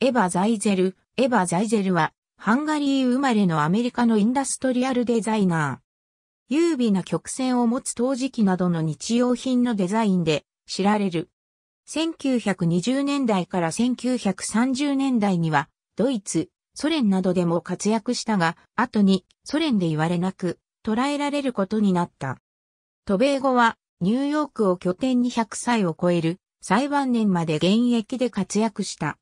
エヴァ・ザイゼル。エヴァ・ザイゼルは、ハンガリー生まれのアメリカのインダストリアルデザイナー。優美な曲線を持つ陶磁器などの日用品のデザインで知られる。1920年代から1930年代には、ドイツ、ソ連などでも活躍したが、後にソ連で言われなく、捉えられることになった。渡米後は、ニューヨークを拠点に100歳を超える、最晩年まで現役で活躍した。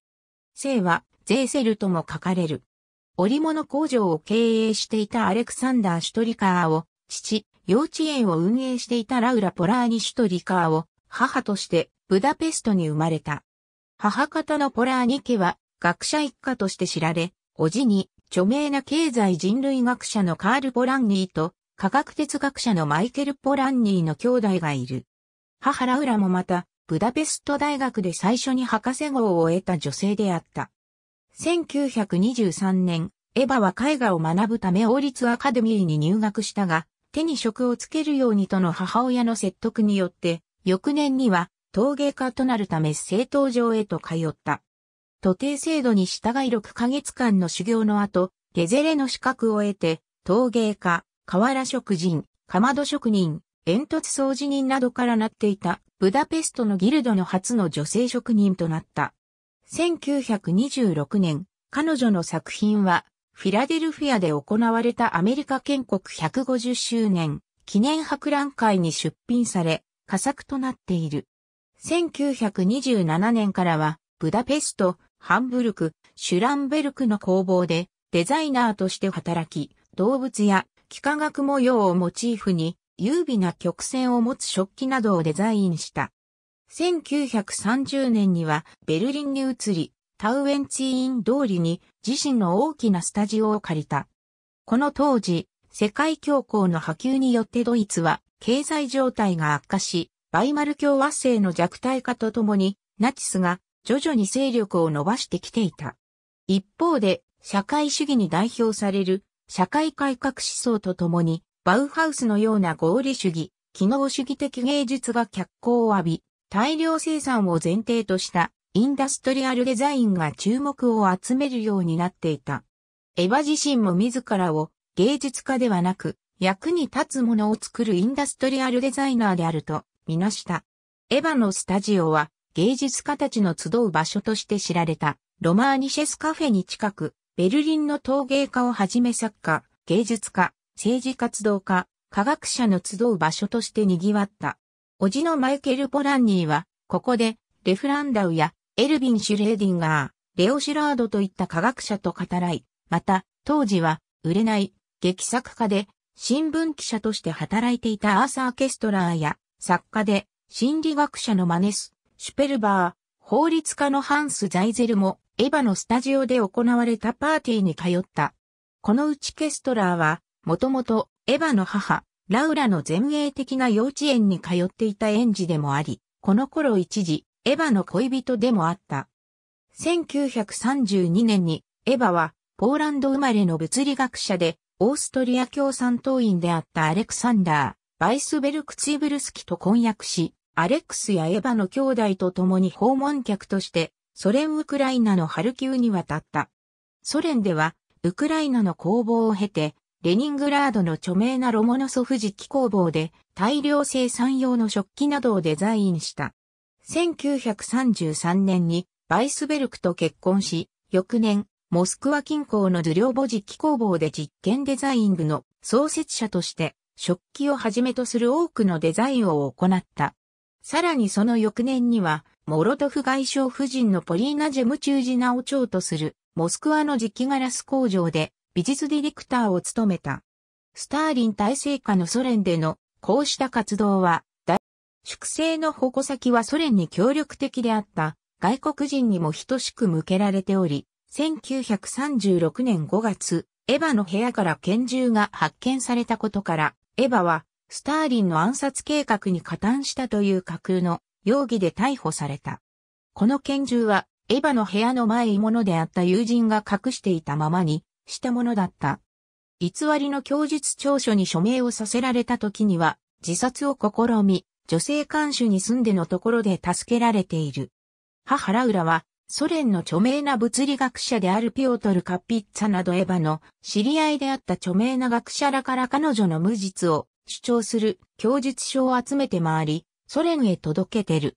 姓はゼーセルとも書かれる。織物工場を経営していたアレクサンダー・シュトリカーを、父、幼稚園を運営していたラウラ・ポラーニ・シュトリカーを、母としてブダペストに生まれた。母方のポラーニ家は学者一家として知られ、おじに著名な経済人類学者のカール・ポランニーと科学哲学者のマイケル・ポランニーの兄弟がいる。母ラウラもまたブダペスト大学で最初に博士号を得た女性であった。1923年、エヴァは絵画を学ぶため王立アカデミーに入学したが、手に職をつけるようにとの母親の説得によって、翌年には陶芸家となるため正当上へと通った。徒弟制度に従い6ヶ月間の修行の後、ゲゼレの資格を得て、陶芸家、河原職人、かまど職人、煙突掃除人などからなっていたブダペストのギルドの初の女性職人となった。1926年、彼女の作品は、フィラデルフィアで行われたアメリカ建国150周年記念博覧会に出品され、佳作となっている。1927年からは、ブダペスト、ハンブルク、シュランベルクの工房でデザイナーとして働き、動物や幾何学模様をモチーフに優美な曲線を持つ食器などをデザインした。1930年にはベルリンに移り、タウエンツィーン通りに自身の大きなスタジオを借りた。この当時、世界恐慌の波及によってドイツは経済状態が悪化し、バイマル共和制の弱体化とともに、ナチスが徐々に勢力を伸ばしてきていた。一方で、社会主義に代表される社会改革思想とともに、バウハウスのような合理主義、機能主義的芸術が脚光を浴び、大量生産を前提としたインダストリアルデザインが注目を集めるようになっていた。エヴァ自身も自らを芸術家ではなく役に立つものを作るインダストリアルデザイナーであるとみなした。エヴァのスタジオは芸術家たちの集う場所として知られたロマーニシェスカフェに近くベルリンの陶芸家をはじめ作家、芸術家、政治活動家、科学者の集う場所として賑わった。おじのマイケル・ポランニーは、ここで、レフランダウや、エルヴィン・シュレーディンガー、レオ・シュラードといった科学者と語らい、また、当時は、売れない、劇作家で、新聞記者として働いていたアーサー・ケストラーや、作家で、心理学者のマネス、シュペルバー、法律家のハンス・ザイゼルも、エヴァのスタジオで行われたパーティーに通った。このうちケストラーは、もともとエヴァの母、ラウラの前衛的な幼稚園に通っていた園児でもあり、この頃一時、エヴァの恋人でもあった。1932年に、エヴァは、ポーランド生まれの物理学者で、オーストリア共産党員であったアレクサンダー、バイスベルクツイブルスキと婚約し、アレックスやエヴァの兄弟と共に訪問客として、ソ連ウクライナのハルキウに渡った。ソ連では、ウクライナの攻防を経て、レニングラードの著名なロモノソフ磁器工房で大量生産用の食器などをデザインした。1933年にバイスベルクと結婚し、翌年、モスクワ近郊のドゥリョーボ機工房で実験デザイン部の創設者として、食器をはじめとする多くのデザインを行った。さらにその翌年には、モロトフ外相夫人のポリーナ・ジェムチュージナを長とする、モスクワの磁機ガラス工場で、美術ディレクターを務めた。スターリン体制下のソ連でのこうした活動は、粛清の矛先はソ連に協力的であった外国人にも等しく向けられており、1936年5月、エヴァの部屋から拳銃が発見されたことから、エヴァはスターリンの暗殺計画に加担したという架空の容疑で逮捕された。この拳銃はエヴァの部屋の前いものであった友人が隠していたままにしたものだった。偽りの供述調書に署名をさせられた時には、自殺を試み、女性監守に住んでのところで助けられている。母ラウラは、ソ連の著名な物理学者であるピオトル・カピッツァなどエヴァの知り合いであった著名な学者らから彼女の無実を主張する供述書を集めて回り、ソ連へ届けてる。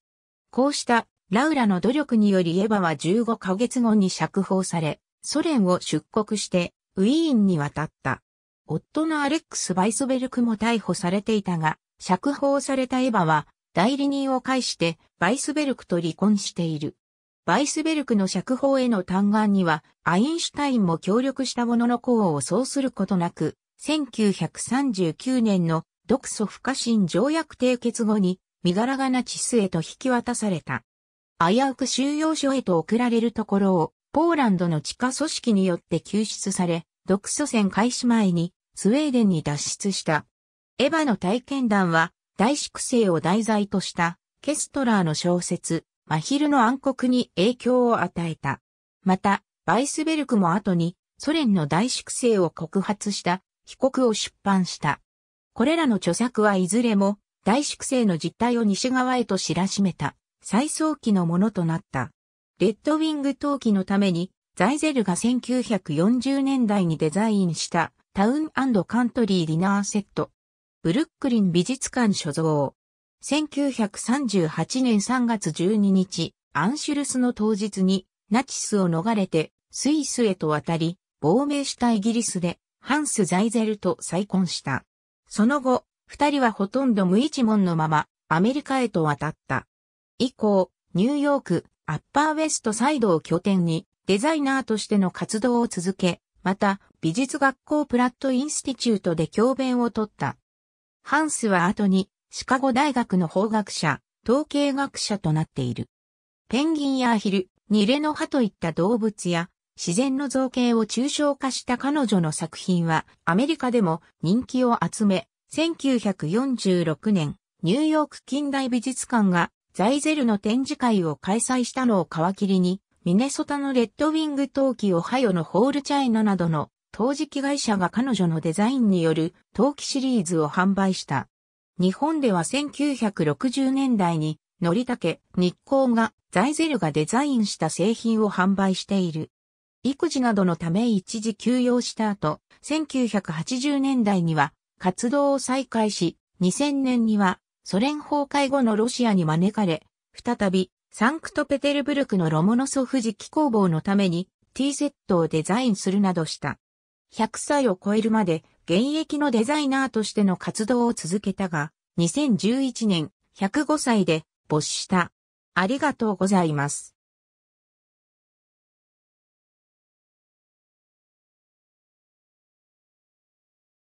こうしたラウラの努力によりエヴァは15ヶ月後に釈放され、ソ連を出国して、ウィーンに渡った。夫のアレックス・バイスベルクも逮捕されていたが、釈放されたエヴァは、代理人を介して、バイスベルクと離婚している。バイスベルクの釈放への嘆願には、アインシュタインも協力したものの功をそうすることなく、1939年の独ソ不可侵条約締結後に、身柄がナチスへと引き渡された。危うく収容所へと送られるところを、ポーランドの地下組織によって救出され、独祖戦開始前にスウェーデンに脱出した。エヴァの体験談は、大粛清を題材としたケストラーの小説、マヒルの暗黒に影響を与えた。また、バイスベルクも後にソ連の大粛清を告発した被告を出版した。これらの著作はいずれも大粛清の実態を西側へと知らしめた最早期のものとなった。レッドウィング陶器のために、ザイゼルが1940年代にデザインしたタウンカントリーディナーセット。ブルックリン美術館所蔵。1938年3月12日、アンシュルスの当日にナチスを逃れてスイスへと渡り、亡命したイギリスでハンス・ザイゼルと再婚した。その後、二人はほとんど無一文のままアメリカへと渡った。以降、ニューヨーク、アッパーウェストサイドを拠点にデザイナーとしての活動を続け、また美術学校プラットインスティチュートで教鞭を取った。ハンスは後にシカゴ大学の法学者、統計学者となっている。ペンギンやアヒル、ニレの葉といった動物や自然の造形を抽象化した彼女の作品はアメリカでも人気を集め、1946年ニューヨーク近代美術館がザイゼルの展示会を開催したのを皮切りに、ミネソタのレッドウィング陶器オハイオのホールチャイナなどの陶磁器会社が彼女のデザインによる陶器シリーズを販売した。日本では1960年代に、のりたけ、日光が、ザイゼルがデザインした製品を販売している。育児などのため一時休養した後、1980年代には活動を再開し、2000年にはソ連崩壊後のロシアに招かれ、再び、サンクトペテルブルクのロモノソフ磁気工房のために、T セットをデザインするなどした。100歳を超えるまで、現役のデザイナーとしての活動を続けたが、2011年、105歳で、没した。ありがとうございます。